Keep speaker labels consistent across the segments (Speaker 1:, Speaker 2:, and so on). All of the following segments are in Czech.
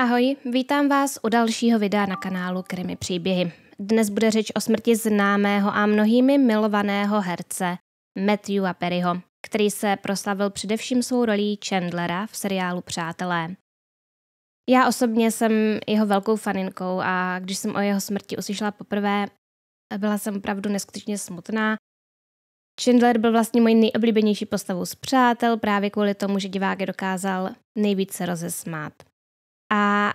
Speaker 1: Ahoj, vítám vás u dalšího videa na kanálu Krimi příběhy. Dnes bude řeč o smrti známého a mnohými milovaného herce Matthewa Perryho, který se proslavil především svou rolí Chandlera v seriálu Přátelé. Já osobně jsem jeho velkou faninkou a když jsem o jeho smrti uslyšela poprvé, byla jsem opravdu neskutečně smutná. Chandler byl vlastně mojí nejoblíbenější postavou z přátel právě kvůli tomu, že divák je dokázal nejvíce rozesmát. A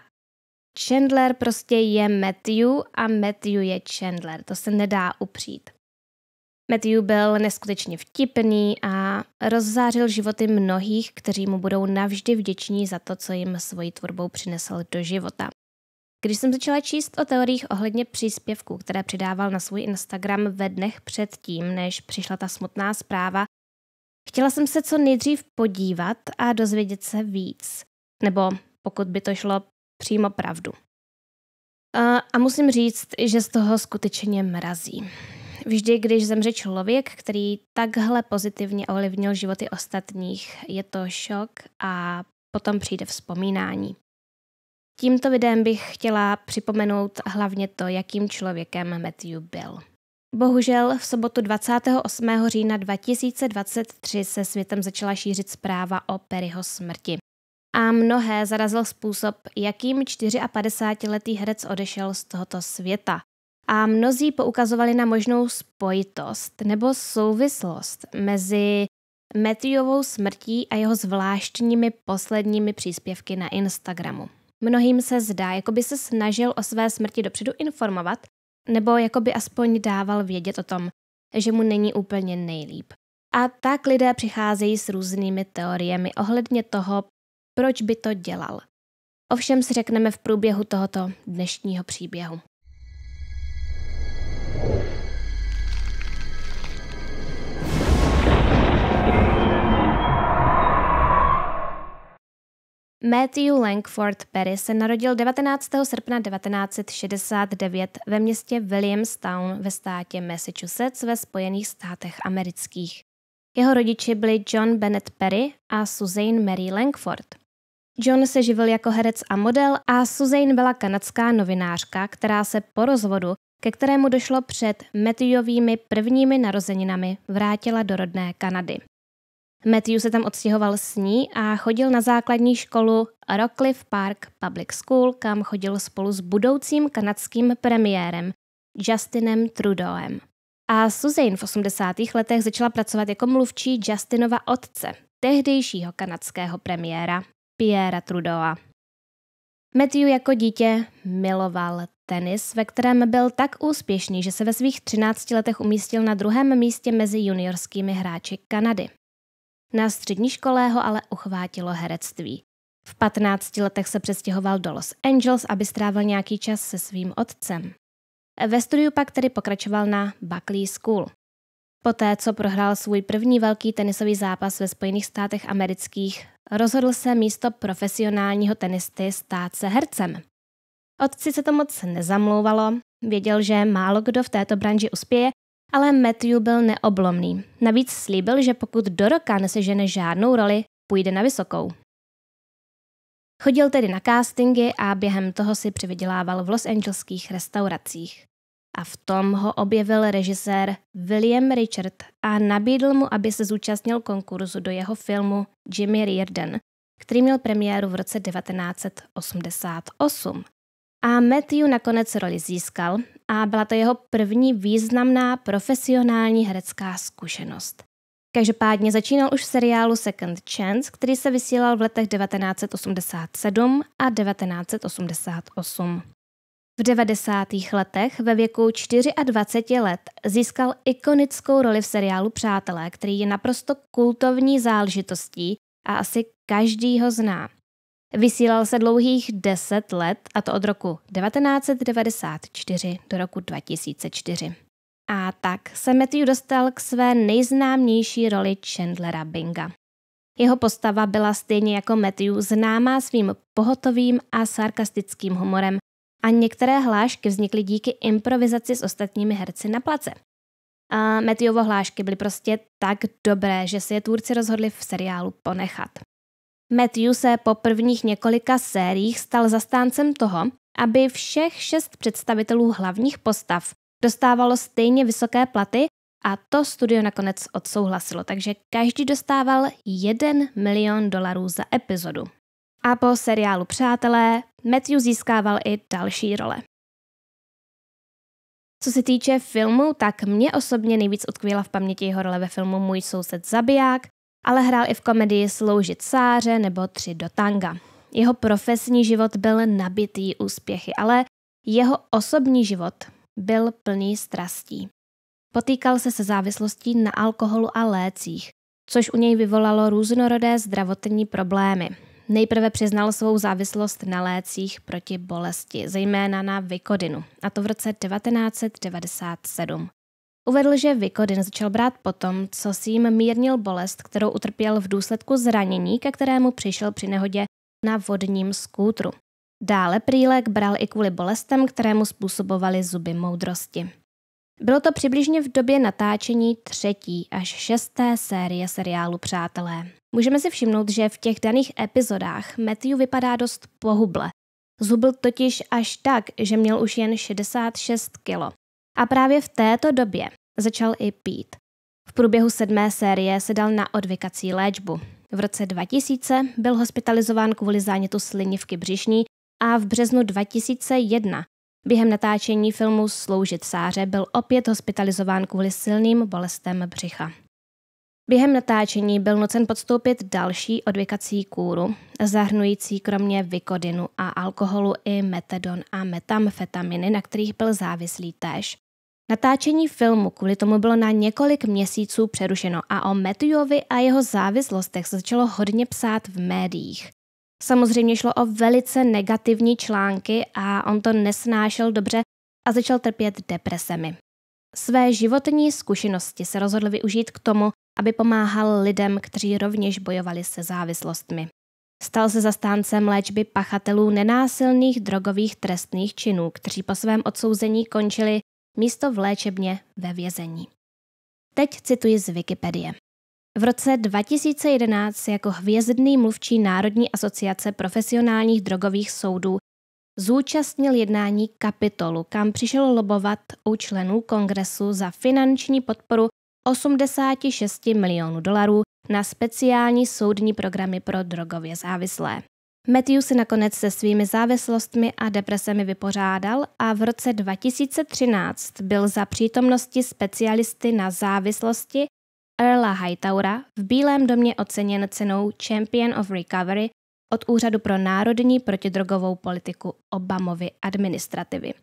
Speaker 1: Chandler prostě je Matthew a Matthew je Chandler, to se nedá upřít. Matthew byl neskutečně vtipný a rozzářil životy mnohých, kteří mu budou navždy vděční za to, co jim svojí tvorbou přinesl do života. Když jsem začala číst o teoriích ohledně příspěvků, které přidával na svůj Instagram ve dnech předtím, než přišla ta smutná zpráva, chtěla jsem se co nejdřív podívat a dozvědět se víc. Nebo pokud by to šlo přímo pravdu. A musím říct, že z toho skutečně mrazí. Vždy, když zemře člověk, který takhle pozitivně ovlivnil životy ostatních, je to šok a potom přijde vzpomínání. Tímto videem bych chtěla připomenout hlavně to, jakým člověkem Matthew byl. Bohužel v sobotu 28. října 2023 se světem začala šířit zpráva o Perryho smrti a mnohé zarazil způsob, jakým 54-letý herec odešel z tohoto světa. A mnozí poukazovali na možnou spojitost nebo souvislost mezi Matthewovou smrtí a jeho zvláštními posledními příspěvky na Instagramu. Mnohým se zdá, jako by se snažil o své smrti dopředu informovat, nebo jako by aspoň dával vědět o tom, že mu není úplně nejlíp. A tak lidé přicházejí s různými teoriemi ohledně toho, proč by to dělal. Ovšem si řekneme v průběhu tohoto dnešního příběhu. Matthew Langford Perry se narodil 19. srpna 1969 ve městě Williamstown ve státě Massachusetts ve Spojených státech amerických. Jeho rodiči byli John Bennett Perry a Suzanne Mary Langford. John se živil jako herec a model a Suzanne byla kanadská novinářka, která se po rozvodu, ke kterému došlo před Matthewovými prvními narozeninami, vrátila do rodné Kanady. Matthew se tam odstěhoval s ní a chodil na základní školu Rockcliffe Park Public School, kam chodil spolu s budoucím kanadským premiérem Justinem Trudeauem. A Suzanne v 80. letech začala pracovat jako mluvčí Justinova otce, tehdejšího kanadského premiéra Pierre Trudeau. Matthew jako dítě miloval tenis, ve kterém byl tak úspěšný, že se ve svých 13 letech umístil na druhém místě mezi juniorskými hráči Kanady. Na střední škole ho ale uchvátilo herectví. V 15 letech se přestěhoval do Los Angeles, aby strávil nějaký čas se svým otcem. Ve studiu pak tedy pokračoval na Buckley School. Poté, co prohrál svůj první velký tenisový zápas ve Spojených státech amerických, rozhodl se místo profesionálního tenisty stát se hercem. Otci se to moc nezamlouvalo, věděl, že málo kdo v této branži uspěje, ale Matthew byl neoblomný. Navíc slíbil, že pokud do roka nesežene žádnou roli, půjde na vysokou. Chodil tedy na castingy a během toho si přivydělával v Los Angeleských restauracích a v tom ho objevil režisér William Richard a nabídl mu, aby se zúčastnil konkurzu do jeho filmu Jimmy Reardon, který měl premiéru v roce 1988. A Matthew nakonec roli získal a byla to jeho první významná profesionální herecká zkušenost. Každopádně začínal už v seriálu Second Chance, který se vysílal v letech 1987 a 1988. V 90. letech ve věku 24 let získal ikonickou roli v seriálu Přátelé, který je naprosto kultovní záležitostí a asi každý ho zná. Vysílal se dlouhých 10 let, a to od roku 1994 do roku 2004. A tak se Matthew dostal k své nejznámější roli Chandlera Binga. Jeho postava byla stejně jako Matthew známá svým pohotovým a sarkastickým humorem, a některé hlášky vznikly díky improvizaci s ostatními herci na place. A Matthewovo hlášky byly prostě tak dobré, že si je tvůrci rozhodli v seriálu ponechat. Matthew se po prvních několika sériích stal zastáncem toho, aby všech šest představitelů hlavních postav dostávalo stejně vysoké platy a to studio nakonec odsouhlasilo, takže každý dostával 1 milion dolarů za epizodu. A po seriálu Přátelé Matthew získával i další role. Co se týče filmu, tak mě osobně nejvíc utkvěla v paměti jeho role ve filmu Můj soused zabiják, ale hrál i v komedii Sloužit sáře nebo Tři do tanga. Jeho profesní život byl nabitý úspěchy, ale jeho osobní život byl plný strastí. Potýkal se se závislostí na alkoholu a lécích, což u něj vyvolalo různorodé zdravotní problémy. Nejprve přiznal svou závislost na lécích proti bolesti, zejména na Vikodinu, a to v roce 1997. Uvedl, že Vikodin začal brát potom, co si jim mírnil bolest, kterou utrpěl v důsledku zranění, ke kterému přišel při nehodě na vodním skútru. Dále prýlek bral i kvůli bolestem, kterému způsobovaly zuby moudrosti. Bylo to přibližně v době natáčení třetí až šesté série seriálu Přátelé. Můžeme si všimnout, že v těch daných epizodách Matthew vypadá dost pohuble. Zhubl totiž až tak, že měl už jen 66 kilo. A právě v této době začal i pít. V průběhu sedmé série se dal na odvykací léčbu. V roce 2000 byl hospitalizován kvůli zánětu slinivky břišní a v březnu 2001 Během natáčení filmu Sloužit Sáře byl opět hospitalizován kvůli silným bolestem břicha. Během natáčení byl nucen podstoupit další odvykací kůru, zahrnující kromě vykodinu a alkoholu i metadon a metamfetaminy, na kterých byl závislý též. Natáčení filmu kvůli tomu bylo na několik měsíců přerušeno a o Matthewovi a jeho závislostech se začalo hodně psát v médiích. Samozřejmě šlo o velice negativní články a on to nesnášel dobře a začal trpět depresemi. Své životní zkušenosti se rozhodl využít k tomu, aby pomáhal lidem, kteří rovněž bojovali se závislostmi. Stal se zastáncem léčby pachatelů nenásilných drogových trestných činů, kteří po svém odsouzení končili místo v léčebně ve vězení. Teď cituji z Wikipedie. V roce 2011 jako hvězdný mluvčí Národní asociace profesionálních drogových soudů zúčastnil jednání kapitolu, kam přišel lobovat u členů kongresu za finanční podporu 86 milionů dolarů na speciální soudní programy pro drogově závislé. Matthew se nakonec se svými závislostmi a depresemi vypořádal a v roce 2013 byl za přítomnosti specialisty na závislosti Erla Hightaura v Bílém domě oceněn cenou Champion of Recovery od Úřadu pro národní protidrogovou politiku Obamovy administrativy.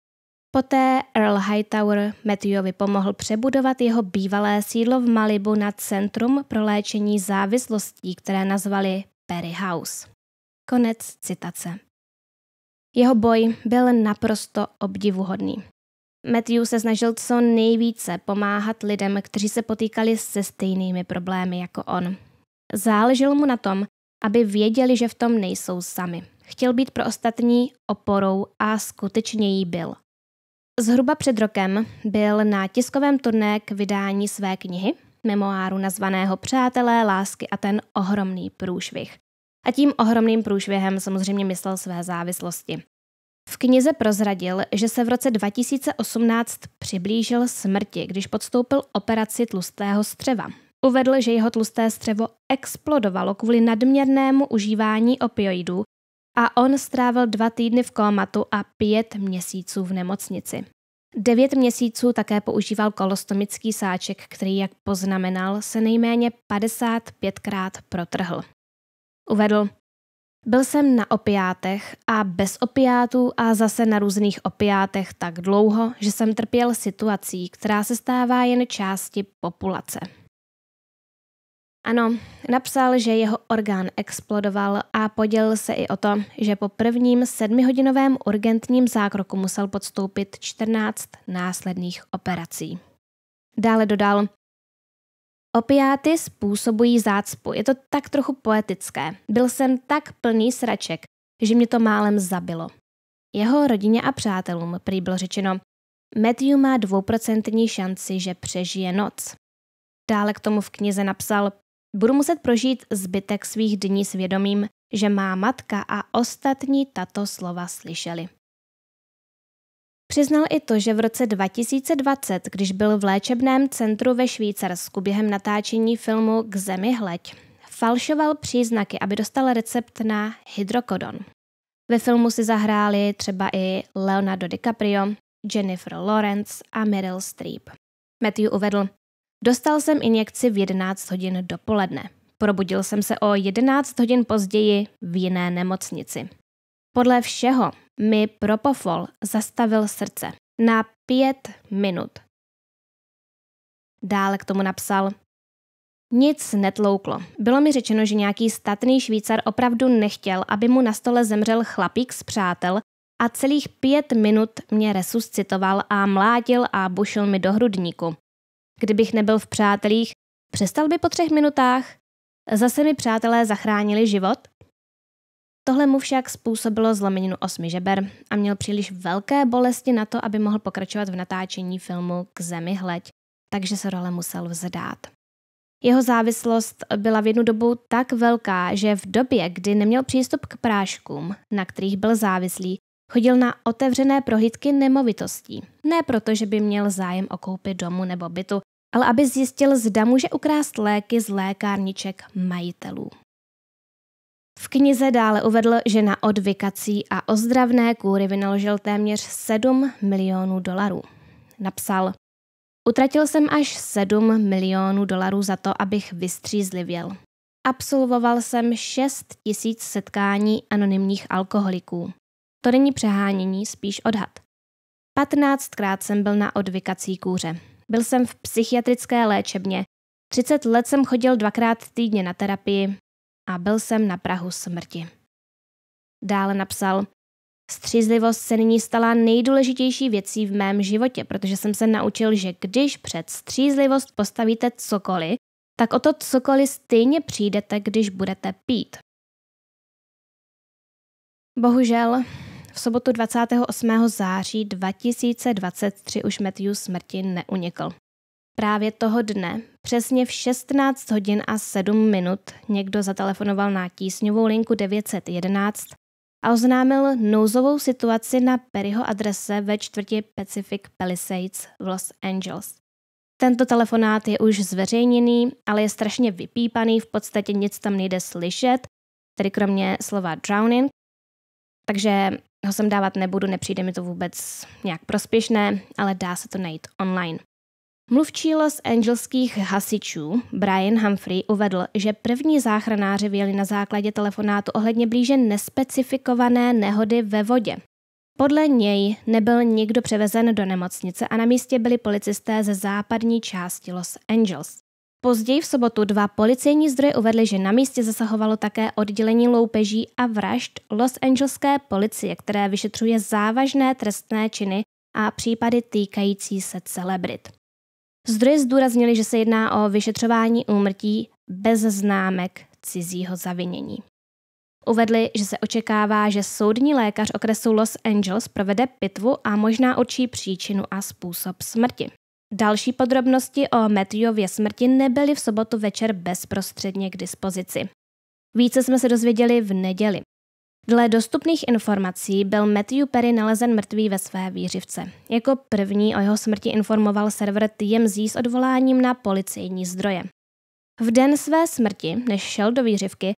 Speaker 1: Poté Earl Hightower Matthewovi pomohl přebudovat jeho bývalé sídlo v Malibu na Centrum pro léčení závislostí, které nazvali Perry House. Konec citace. Jeho boj byl naprosto obdivuhodný. Matthew se snažil co nejvíce pomáhat lidem, kteří se potýkali se stejnými problémy jako on. Záleželo mu na tom, aby věděli, že v tom nejsou sami. Chtěl být pro ostatní oporou a skutečně jí byl. Zhruba před rokem byl na tiskovém turné k vydání své knihy, memoáru nazvaného Přátelé, lásky a ten ohromný průšvih. A tím ohromným průšvihem samozřejmě myslel své závislosti. V knize prozradil, že se v roce 2018 přiblížil smrti, když podstoupil operaci tlustého střeva. Uvedl, že jeho tlusté střevo explodovalo kvůli nadměrnému užívání opioidů a on strávil dva týdny v kómatu a pět měsíců v nemocnici. Devět měsíců také používal kolostomický sáček, který, jak poznamenal, se nejméně 55krát protrhl. Uvedl, byl jsem na opiátech a bez opiátů a zase na různých opiátech tak dlouho, že jsem trpěl situací, která se stává jen části populace. Ano, napsal, že jeho orgán explodoval a podělil se i o to, že po prvním sedmihodinovém urgentním zákroku musel podstoupit 14 následných operací. Dále dodal, Opiáty způsobují zácpu. Je to tak trochu poetické. Byl jsem tak plný sraček, že mě to málem zabilo. Jeho rodině a přátelům prý bylo řečeno, Matthew má dvouprocentní šanci, že přežije noc. Dále k tomu v knize napsal, budu muset prožít zbytek svých dní s vědomím, že má matka a ostatní tato slova slyšeli. Přiznal i to, že v roce 2020, když byl v léčebném centru ve Švýcarsku během natáčení filmu K zemi hleď, falšoval příznaky, aby dostal recept na hydrokodon. Ve filmu si zahráli třeba i Leonardo DiCaprio, Jennifer Lawrence a Meryl Streep. Matthew uvedl, dostal jsem injekci v 11 hodin dopoledne. Probudil jsem se o 11 hodin později v jiné nemocnici. Podle všeho mi propofol zastavil srdce na pět minut. Dále k tomu napsal – nic netlouklo. Bylo mi řečeno, že nějaký statný Švýcar opravdu nechtěl, aby mu na stole zemřel chlapík z přátel a celých pět minut mě resuscitoval a mlátil a bušil mi do hrudníku. Kdybych nebyl v přátelích, přestal by po třech minutách? Zase mi přátelé zachránili život? Tohle mu však způsobilo zlomeninu osmi žeber a měl příliš velké bolesti na to, aby mohl pokračovat v natáčení filmu K zemi hleď, takže se role musel vzdát. Jeho závislost byla v jednu dobu tak velká, že v době, kdy neměl přístup k práškům, na kterých byl závislý, chodil na otevřené prohlídky nemovitostí. Ne proto, že by měl zájem o koupi domu nebo bytu, ale aby zjistil, zda může ukrást léky z lékárniček majitelů. V knize dále uvedl, že na odvykací a ozdravné kůry vynaložil téměř 7 milionů dolarů. Napsal, utratil jsem až 7 milionů dolarů za to, abych vystřízlivěl. Absolvoval jsem 6 tisíc setkání anonymních alkoholiků. To není přehánění, spíš odhad. Patnáctkrát jsem byl na odvykací kůře. Byl jsem v psychiatrické léčebně. 30 let jsem chodil dvakrát týdně na terapii, a byl jsem na Prahu smrti. Dále napsal, střízlivost se nyní stala nejdůležitější věcí v mém životě, protože jsem se naučil, že když před střízlivost postavíte cokoliv, tak o to cokoliv stejně přijdete, když budete pít. Bohužel, v sobotu 28. září 2023 už Matthew smrti neunikl. Právě toho dne, přesně v 16 hodin a 7 minut, někdo zatelefonoval na tísňovou linku 911 a oznámil nouzovou situaci na Perryho adrese ve čtvrti Pacific Palisades v Los Angeles. Tento telefonát je už zveřejněný, ale je strašně vypípaný, v podstatě nic tam nejde slyšet, tedy kromě slova drowning, takže ho sem dávat nebudu, nepřijde mi to vůbec nějak prospěšné, ale dá se to najít online. Mluvčí Los Angeleských hasičů Brian Humphrey uvedl, že první záchranáři vyjeli na základě telefonátu ohledně blíže nespecifikované nehody ve vodě. Podle něj nebyl nikdo převezen do nemocnice a na místě byli policisté ze západní části Los Angeles. Později v sobotu dva policejní zdroje uvedly, že na místě zasahovalo také oddělení loupeží a vražd Los Angeleské policie, které vyšetřuje závažné trestné činy a případy týkající se celebrit. Zdroje zdůraznili, že se jedná o vyšetřování úmrtí bez známek cizího zavinění. Uvedli, že se očekává, že soudní lékař okresu Los Angeles provede pitvu a možná určí příčinu a způsob smrti. Další podrobnosti o Matthewově smrti nebyly v sobotu večer bezprostředně k dispozici. Více jsme se dozvěděli v neděli. Dle dostupných informací byl Matthew Perry nalezen mrtvý ve své výřivce. Jako první o jeho smrti informoval server TMZ s odvoláním na policejní zdroje. V den své smrti, než šel do výřivky,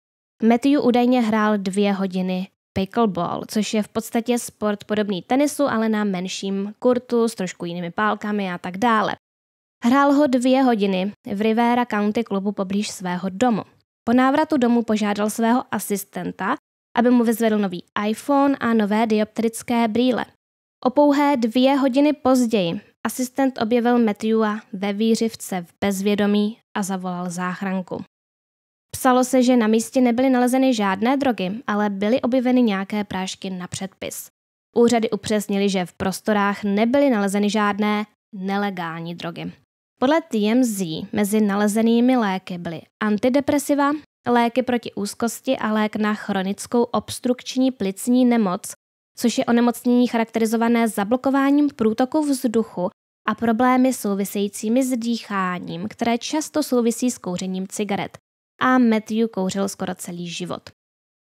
Speaker 1: Matthew údajně hrál dvě hodiny pickleball, což je v podstatě sport podobný tenisu, ale na menším kurtu s trošku jinými pálkami a tak dále. Hrál ho dvě hodiny v Rivera County klubu poblíž svého domu. Po návratu domů požádal svého asistenta, aby mu vyzvedl nový iPhone a nové dioptrické brýle. O pouhé dvě hodiny později asistent objevil Matthewa ve výřivce v bezvědomí a zavolal záchranku. Psalo se, že na místě nebyly nalezeny žádné drogy, ale byly objeveny nějaké prášky na předpis. Úřady upřesnili, že v prostorách nebyly nalezeny žádné nelegální drogy. Podle TMZ mezi nalezenými léky byly antidepresiva, léky proti úzkosti a lék na chronickou obstrukční plicní nemoc, což je onemocnění charakterizované zablokováním průtoku vzduchu a problémy souvisejícími s dýcháním, které často souvisí s kouřením cigaret. A Matthew kouřil skoro celý život.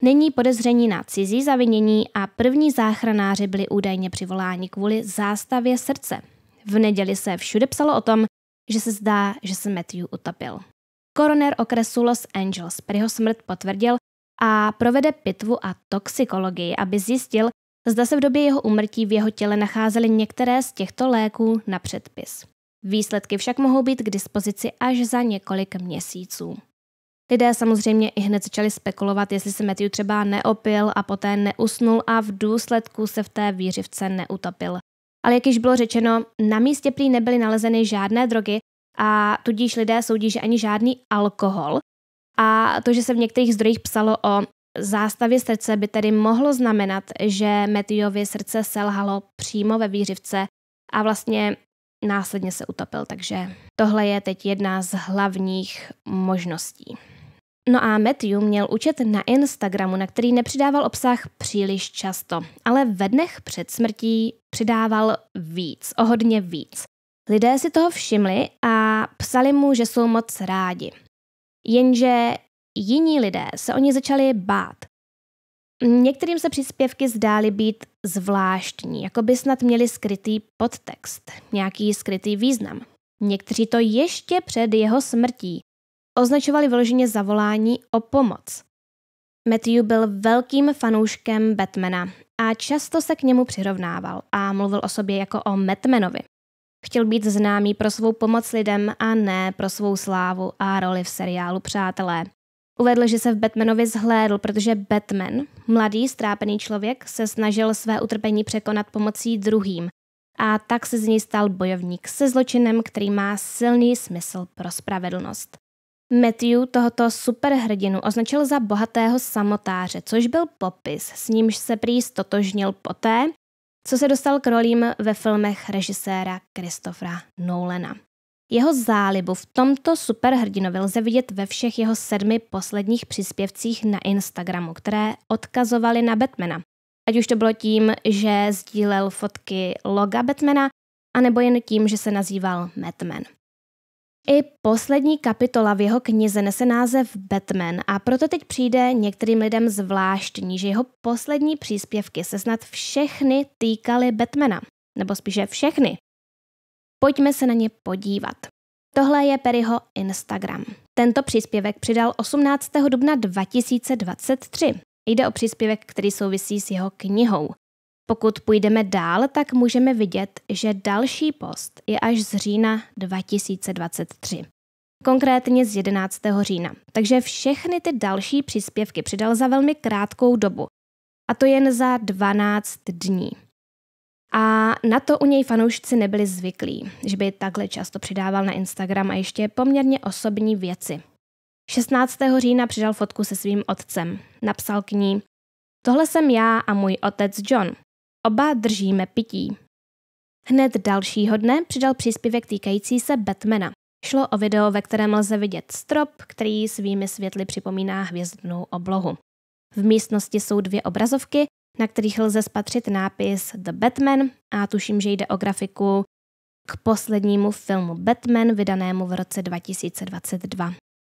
Speaker 1: Není podezření na cizí zavinění a první záchranáři byli údajně přivoláni kvůli zástavě srdce. V neděli se všude psalo o tom, že se zdá, že se Matthew utopil. Koroner okresu Los Angeles jeho smrt potvrdil a provede pitvu a toxikologii, aby zjistil, zda se v době jeho úmrtí v jeho těle nacházely některé z těchto léků na předpis. Výsledky však mohou být k dispozici až za několik měsíců. Lidé samozřejmě i hned začali spekulovat, jestli se Matthew třeba neopil a poté neusnul a v důsledku se v té výřivce neutopil. Ale jak již bylo řečeno, na místě prý nebyly nalezeny žádné drogy a tudíž lidé soudí, že ani žádný alkohol. A to, že se v některých zdrojích psalo o zástavě srdce, by tedy mohlo znamenat, že Matthewovi srdce selhalo přímo ve výřivce a vlastně následně se utopil, takže tohle je teď jedna z hlavních možností. No a Matthew měl účet na Instagramu, na který nepřidával obsah příliš často, ale ve dnech před smrtí přidával víc, o hodně víc. Lidé si toho všimli a psali mu, že jsou moc rádi. Jenže jiní lidé se o ně začali bát. Některým se příspěvky zdály být zvláštní, jako by snad měli skrytý podtext, nějaký skrytý význam. Někteří to ještě před jeho smrtí označovali vyloženě zavolání o pomoc. Matthew byl velkým fanouškem Batmana a často se k němu přirovnával a mluvil o sobě jako o Batmanovi. Chtěl být známý pro svou pomoc lidem a ne pro svou slávu a roli v seriálu Přátelé. Uvedl, že se v Batmanovi zhlédl, protože Batman, mladý strápený člověk, se snažil své utrpení překonat pomocí druhým a tak se z něj stal bojovník se zločinem, který má silný smysl pro spravedlnost. Matthew tohoto superhrdinu označil za bohatého samotáře, což byl popis, s nímž se prý stotožnil poté, co se dostal k rolím ve filmech režiséra Christophera Nolena. Jeho zálibu v tomto superhrdinovi lze vidět ve všech jeho sedmi posledních příspěvcích na Instagramu, které odkazovaly na Batmana. Ať už to bylo tím, že sdílel fotky loga Batmana, anebo jen tím, že se nazýval Batman. I poslední kapitola v jeho knize nese název Batman a proto teď přijde některým lidem zvláštní, že jeho poslední příspěvky se snad všechny týkaly Batmana, nebo spíše všechny. Pojďme se na ně podívat. Tohle je Perryho Instagram. Tento příspěvek přidal 18. dubna 2023. Jde o příspěvek, který souvisí s jeho knihou. Pokud půjdeme dál, tak můžeme vidět, že další post je až z října 2023. Konkrétně z 11. října. Takže všechny ty další příspěvky přidal za velmi krátkou dobu. A to jen za 12 dní. A na to u něj fanoušci nebyli zvyklí, že by takhle často přidával na Instagram a ještě poměrně osobní věci. 16. října přidal fotku se svým otcem. Napsal k ní Tohle jsem já a můj otec John oba držíme pití. Hned dalšího dne přidal příspěvek týkající se Batmana. Šlo o video, ve kterém lze vidět strop, který svými světly připomíná hvězdnou oblohu. V místnosti jsou dvě obrazovky, na kterých lze spatřit nápis The Batman a tuším, že jde o grafiku k poslednímu filmu Batman vydanému v roce 2022.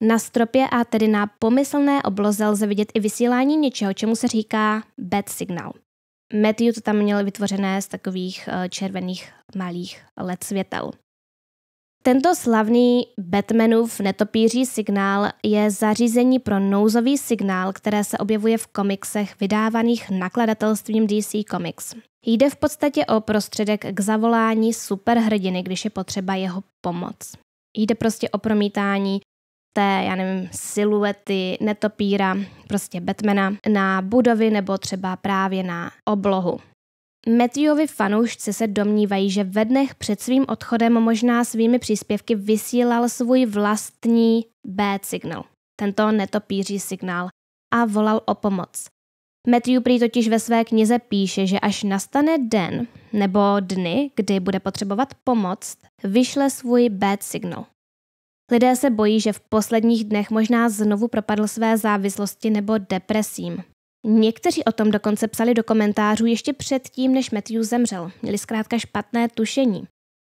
Speaker 1: Na stropě a tedy na pomyslné obloze lze vidět i vysílání něčeho, čemu se říká bat signal. Matthew to tam měl vytvořené z takových eh, červených malých LED světel. Tento slavný Batmanův netopíří signál je zařízení pro nouzový signál, které se objevuje v komiksech vydávaných nakladatelstvím DC Comics. Jde v podstatě o prostředek k zavolání superhrdiny, když je potřeba jeho pomoc. Jde prostě o promítání té, já nevím, siluety netopíra, prostě Batmana, na budovy nebo třeba právě na oblohu. Matthewovi fanoušci se domnívají, že ve dnech před svým odchodem možná svými příspěvky vysílal svůj vlastní B signál, tento netopíří signál, a volal o pomoc. Matthew prý totiž ve své knize píše, že až nastane den nebo dny, kdy bude potřebovat pomoc, vyšle svůj bad signal. Lidé se bojí, že v posledních dnech možná znovu propadl své závislosti nebo depresím. Někteří o tom dokonce psali do komentářů ještě předtím, než Matthew zemřel. Měli zkrátka špatné tušení.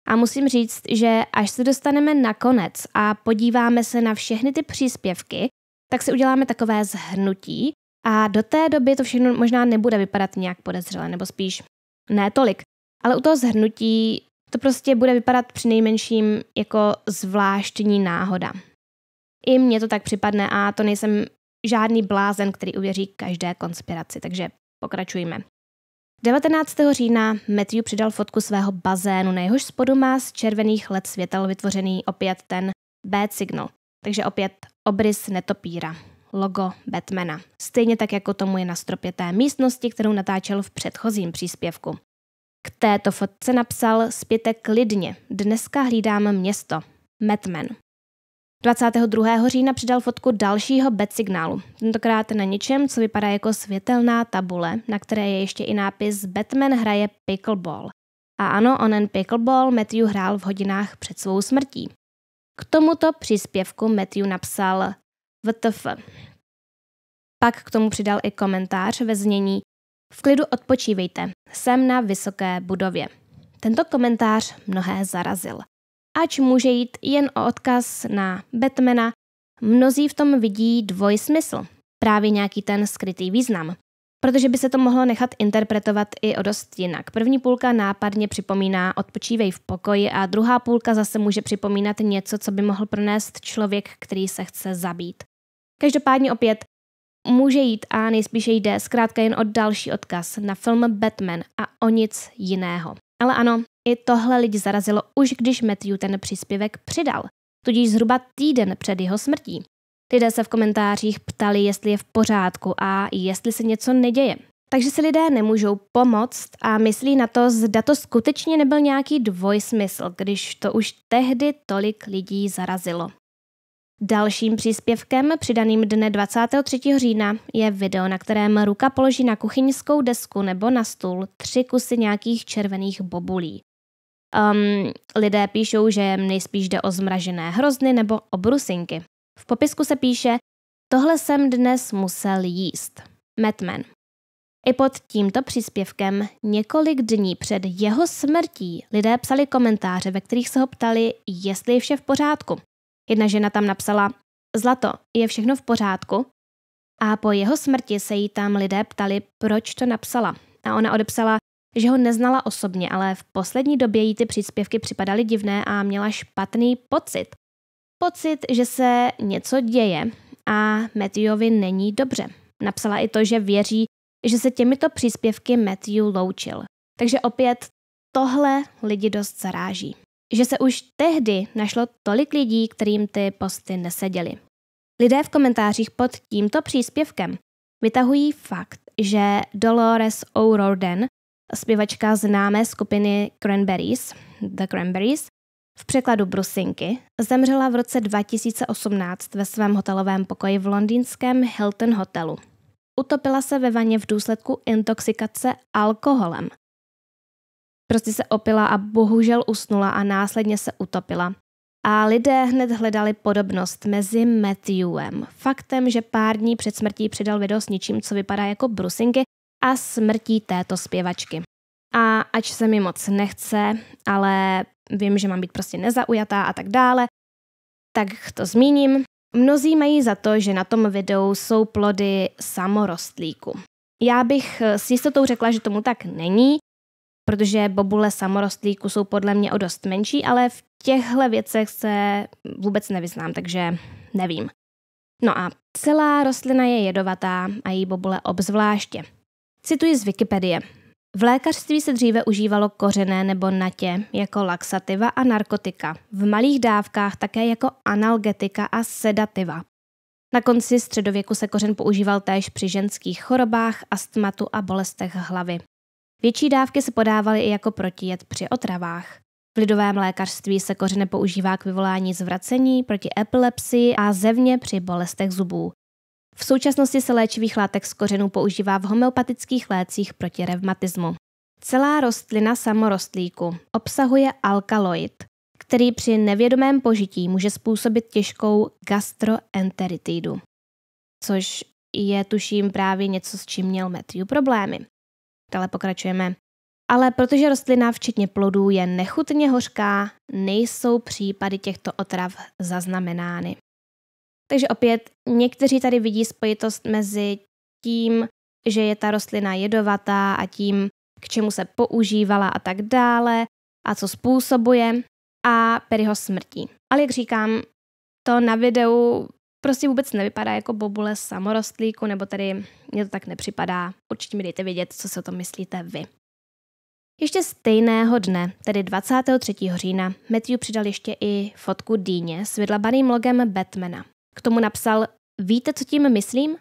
Speaker 1: A musím říct, že až se dostaneme na konec a podíváme se na všechny ty příspěvky, tak si uděláme takové zhrnutí a do té doby to všechno možná nebude vypadat nějak podezřele, nebo spíš ne tolik. Ale u toho zhrnutí to prostě bude vypadat při nejmenším jako zvláštní náhoda. I mně to tak připadne a to nejsem žádný blázen, který uvěří každé konspiraci, takže pokračujme. 19. října Matthew přidal fotku svého bazénu, na jehož spodu má z červených let světel vytvořený opět ten bad signal, takže opět obrys netopíra, logo Batmana. Stejně tak jako tomu je na stropě té místnosti, kterou natáčel v předchozím příspěvku. K této fotce napsal zpěte klidně, Dneska hlídám město. Metman. 22. října přidal fotku dalšího bed signálu. Tentokrát na něčem, co vypadá jako světelná tabule, na které je ještě i nápis Batman hraje pickleball. A ano, onen pickleball Matthew hrál v hodinách před svou smrtí. K tomuto příspěvku Matthew napsal VTF. Pak k tomu přidal i komentář ve znění v klidu odpočívejte, jsem na vysoké budově. Tento komentář mnohé zarazil. Ač může jít jen o odkaz na Batmana, mnozí v tom vidí dvojsmysl, právě nějaký ten skrytý význam. Protože by se to mohlo nechat interpretovat i o dost jinak. První půlka nápadně připomíná odpočívej v pokoji a druhá půlka zase může připomínat něco, co by mohl pronést člověk, který se chce zabít. Každopádně opět může jít a nejspíše jde zkrátka jen o další odkaz na film Batman a o nic jiného. Ale ano, i tohle lidi zarazilo už když Matthew ten příspěvek přidal, tudíž zhruba týden před jeho smrtí. Lidé se v komentářích ptali, jestli je v pořádku a jestli se něco neděje. Takže si lidé nemůžou pomoct a myslí na to, zda to skutečně nebyl nějaký dvojsmysl, když to už tehdy tolik lidí zarazilo. Dalším příspěvkem přidaným dne 23. října je video, na kterém ruka položí na kuchyňskou desku nebo na stůl tři kusy nějakých červených bobulí. Um, lidé píšou, že nejspíš jde o zmražené hrozny nebo obrusinky. V popisku se píše, tohle jsem dnes musel jíst. Metman. I pod tímto příspěvkem několik dní před jeho smrtí lidé psali komentáře, ve kterých se ho ptali, jestli je vše v pořádku. Jedna žena tam napsala, Zlato, je všechno v pořádku? A po jeho smrti se jí tam lidé ptali, proč to napsala. A ona odepsala, že ho neznala osobně, ale v poslední době jí ty příspěvky připadaly divné a měla špatný pocit. Pocit, že se něco děje a Matthewovi není dobře. Napsala i to, že věří, že se těmito příspěvky Matthew loučil. Takže opět tohle lidi dost zaráží že se už tehdy našlo tolik lidí, kterým ty posty neseděly. Lidé v komentářích pod tímto příspěvkem vytahují fakt, že Dolores O'Rourden, zpěvačka známé skupiny Cranberries, The Cranberries, v překladu Brusinky, zemřela v roce 2018 ve svém hotelovém pokoji v londýnském Hilton hotelu. Utopila se ve vaně v důsledku intoxikace alkoholem Prostě se opila a bohužel usnula a následně se utopila. A lidé hned hledali podobnost mezi Matthewem, faktem, že pár dní před smrtí přidal video s ničím, co vypadá jako brusinky a smrtí této zpěvačky. A ač se mi moc nechce, ale vím, že mám být prostě nezaujatá a tak dále, tak to zmíním. Mnozí mají za to, že na tom videu jsou plody samorostlíku. Já bych s jistotou řekla, že tomu tak není, protože bobule samorostlíku jsou podle mě o dost menší, ale v těchto věcech se vůbec nevyznám, takže nevím. No a celá rostlina je jedovatá a její bobule obzvláště. Cituji z Wikipedie. V lékařství se dříve užívalo kořené nebo natě jako laxativa a narkotika, v malých dávkách také jako analgetika a sedativa. Na konci středověku se kořen používal též při ženských chorobách, astmatu a bolestech hlavy. Větší dávky se podávaly i jako protijet při otravách. V lidovém lékařství se kořene používá k vyvolání zvracení, proti epilepsii a zevně při bolestech zubů. V současnosti se léčivých látek z kořenů používá v homeopatických lécích proti revmatismu. Celá rostlina samorostlíku obsahuje alkaloid, který při nevědomém požití může způsobit těžkou gastroenteritidu, což je tuším právě něco, s čím měl Matthew problémy. Dále pokračujeme. Ale protože rostlina včetně plodů je nechutně hořká, nejsou případy těchto otrav zaznamenány. Takže opět, někteří tady vidí spojitost mezi tím, že je ta rostlina jedovatá a tím, k čemu se používala a tak dále a co způsobuje a Perryho smrtí. Ale jak říkám, to na videu prostě vůbec nevypadá jako bobule samorostlíku, nebo tedy mě to tak nepřipadá. Určitě mi dejte vědět, co si o tom myslíte vy. Ještě stejného dne, tedy 23. října, Matthew přidal ještě i fotku dýně s vydlabaným logem Batmana. K tomu napsal, víte, co tím myslím?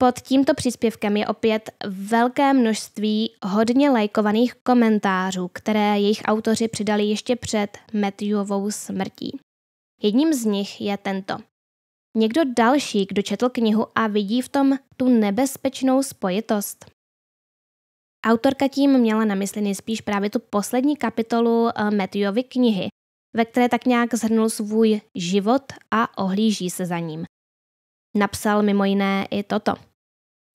Speaker 1: Pod tímto příspěvkem je opět velké množství hodně lajkovaných komentářů, které jejich autoři přidali ještě před Matthewovou smrtí. Jedním z nich je tento někdo další, kdo četl knihu a vidí v tom tu nebezpečnou spojitost. Autorka tím měla na mysli nejspíš právě tu poslední kapitolu eh, Matthewovy knihy, ve které tak nějak zhrnul svůj život a ohlíží se za ním. Napsal mimo jiné i toto.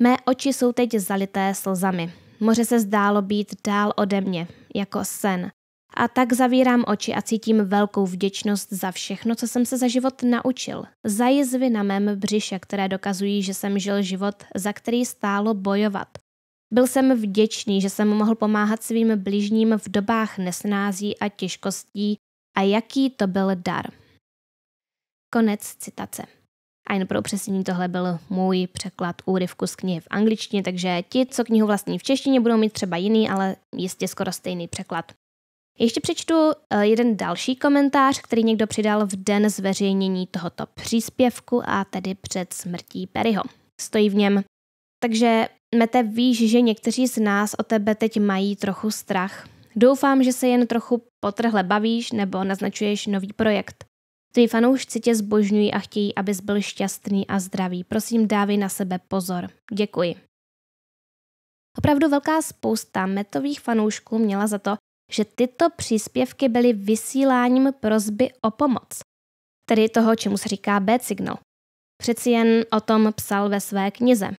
Speaker 1: Mé oči jsou teď zalité slzami. Moře se zdálo být dál ode mě, jako sen. A tak zavírám oči a cítím velkou vděčnost za všechno, co jsem se za život naučil. Za jizvy na mém břiše, které dokazují, že jsem žil život, za který stálo bojovat. Byl jsem vděčný, že jsem mohl pomáhat svým blížním v dobách nesnází a těžkostí a jaký to byl dar. Konec citace. A jen pro přesnění, tohle byl můj překlad úryvku z knihy v angličtině, takže ti, co knihu vlastní v češtině, budou mít třeba jiný, ale jistě skoro stejný překlad. Ještě přečtu eh, jeden další komentář, který někdo přidal v den zveřejnění tohoto příspěvku a tedy před smrtí Perryho. Stojí v něm. Takže Mete, víš, že někteří z nás o tebe teď mají trochu strach. Doufám, že se jen trochu potrhle bavíš nebo naznačuješ nový projekt. Tví fanoušci tě zbožňují a chtějí, abys byl šťastný a zdravý. Prosím, dávej na sebe pozor. Děkuji. Opravdu velká spousta metových fanoušků měla za to, že tyto příspěvky byly vysíláním prozby o pomoc, tedy toho, čemu se říká B-signal. Přeci jen o tom psal ve své knize.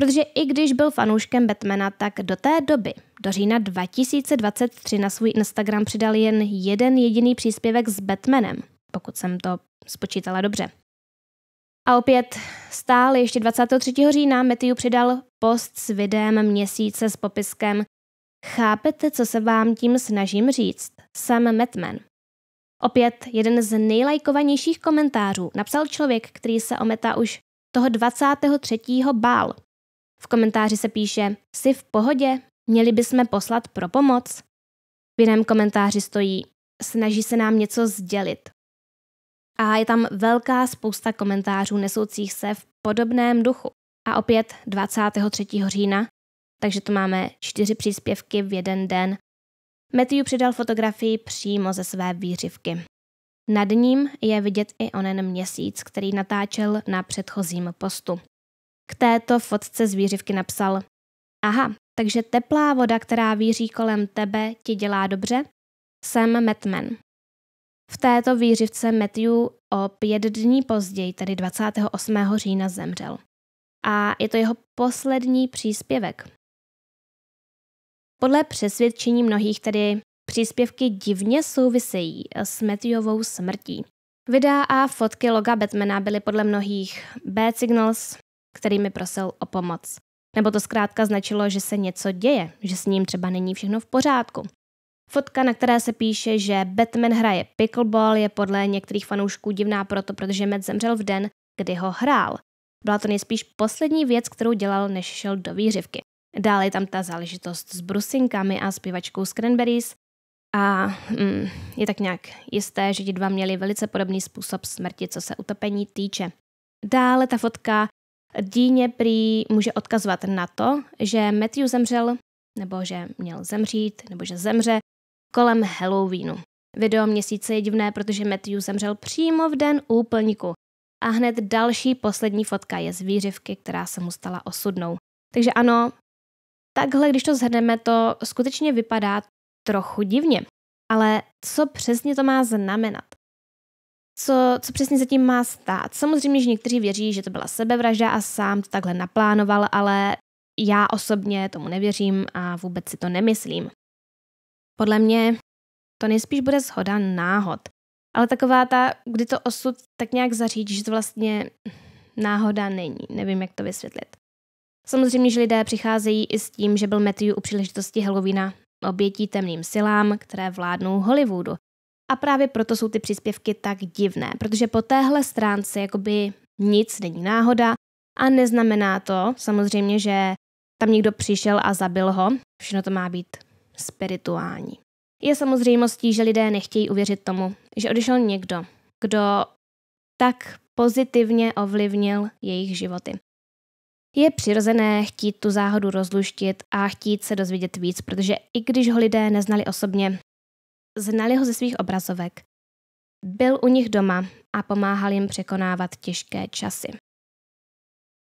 Speaker 1: Protože i když byl fanouškem Batmana, tak do té doby, do října 2023, na svůj Instagram přidal jen jeden jediný příspěvek s Batmanem, pokud jsem to spočítala dobře. A opět stále ještě 23. října Matthew přidal post s videem měsíce s popiskem Chápete, co se vám tím snažím říct? Jsem Metman. Opět jeden z nejlajkovanějších komentářů napsal člověk, který se o meta už toho 23. bál. V komentáři se píše, jsi v pohodě, měli bychom poslat pro pomoc. V jiném komentáři stojí, snaží se nám něco sdělit. A je tam velká spousta komentářů nesoucích se v podobném duchu. A opět 23. října takže to máme čtyři příspěvky v jeden den. Matthew přidal fotografii přímo ze své výřivky. Nad ním je vidět i onen měsíc, který natáčel na předchozím postu. K této fotce z výřivky napsal Aha, takže teplá voda, která víří kolem tebe, ti dělá dobře? Jsem Metman. V této výřivce Matthew o pět dní později, tedy 28. října, zemřel. A je to jeho poslední příspěvek. Podle přesvědčení mnohých tedy příspěvky divně souvisejí s Matthewovou smrtí. Videa a fotky loga Batmana byly podle mnohých bad signals, kterými prosil o pomoc. Nebo to zkrátka značilo, že se něco děje, že s ním třeba není všechno v pořádku. Fotka, na které se píše, že Batman hraje pickleball, je podle některých fanoušků divná proto, protože Matt zemřel v den, kdy ho hrál. Byla to nejspíš poslední věc, kterou dělal, než šel do výřivky. Dále je tam ta záležitost s brusinkami a zpěvačkou z Cranberries. A mm, je tak nějak jisté, že ti dva měli velice podobný způsob smrti, co se utopení týče. Dále ta fotka díně prý může odkazovat na to, že Matthew zemřel, nebo že měl zemřít, nebo že zemře kolem Halloweenu. Video měsíce je divné, protože Matthew zemřel přímo v den úplníku. A hned další poslední fotka je z výřivky, která se mu stala osudnou. Takže ano, Takhle, když to zhrneme, to skutečně vypadá trochu divně. Ale co přesně to má znamenat? Co, co přesně zatím má stát? Samozřejmě, že někteří věří, že to byla sebevražda a sám to takhle naplánoval, ale já osobně tomu nevěřím a vůbec si to nemyslím. Podle mě to nejspíš bude shoda náhod. Ale taková ta, kdy to osud tak nějak zařídí, že to vlastně náhoda není. Nevím, jak to vysvětlit. Samozřejmě, že lidé přicházejí i s tím, že byl Matthew u příležitosti Halloweena obětí temným silám, které vládnou Hollywoodu. A právě proto jsou ty příspěvky tak divné, protože po téhle stránce jakoby nic není náhoda a neznamená to samozřejmě, že tam někdo přišel a zabil ho. Všechno to má být spirituální. Je samozřejmostí, že lidé nechtějí uvěřit tomu, že odešel někdo, kdo tak pozitivně ovlivnil jejich životy je přirozené chtít tu záhodu rozluštit a chtít se dozvědět víc, protože i když ho lidé neznali osobně, znali ho ze svých obrazovek. Byl u nich doma a pomáhal jim překonávat těžké časy.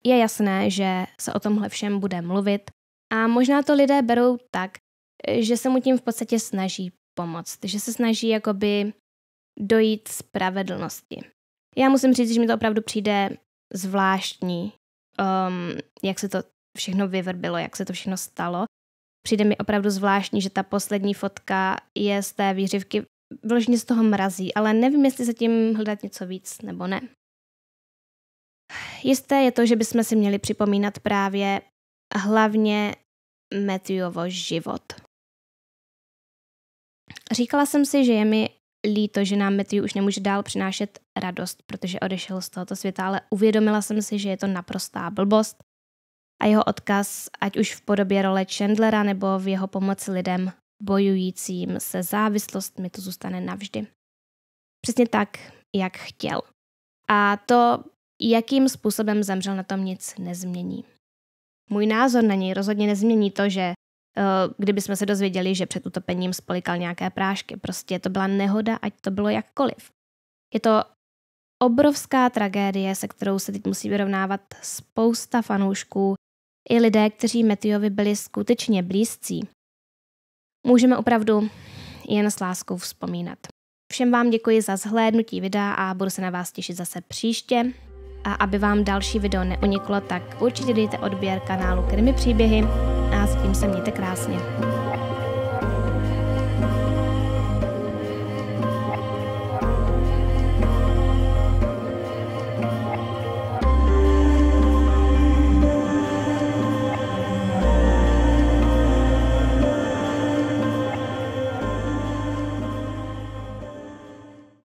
Speaker 1: Je jasné, že se o tomhle všem bude mluvit a možná to lidé berou tak, že se mu tím v podstatě snaží pomoct, že se snaží jakoby dojít spravedlnosti. Já musím říct, že mi to opravdu přijde zvláštní, um, jak se to všechno vyvrbilo, jak se to všechno stalo. Přijde mi opravdu zvláštní, že ta poslední fotka je z té výřivky, vložně z toho mrazí, ale nevím, jestli tím hledat něco víc nebo ne. Jisté je to, že bychom si měli připomínat právě hlavně Matthewovo život. Říkala jsem si, že je mi líto, že nám Matthew už nemůže dál přinášet radost, protože odešel z tohoto světa, ale uvědomila jsem si, že je to naprostá blbost a jeho odkaz, ať už v podobě role Chandlera nebo v jeho pomoci lidem bojujícím se závislostmi, to zůstane navždy. Přesně tak, jak chtěl. A to, jakým způsobem zemřel, na tom nic nezmění. Můj názor na něj rozhodně nezmění to, že Eh, kdybychom se dozvěděli, že před utopením spolikal nějaké prášky. Prostě to byla nehoda, ať to bylo jakkoliv. Je to obrovská tragédie, se kterou se teď musí vyrovnávat spousta fanoušků i lidé, kteří Matthewovi byli skutečně blízcí. Můžeme opravdu jen s láskou vzpomínat. Všem vám děkuji za zhlédnutí videa a budu se na vás těšit zase příště. A aby vám další video neuniklo, tak určitě dejte odběr kanálu Krimi příběhy a se mějte krásně.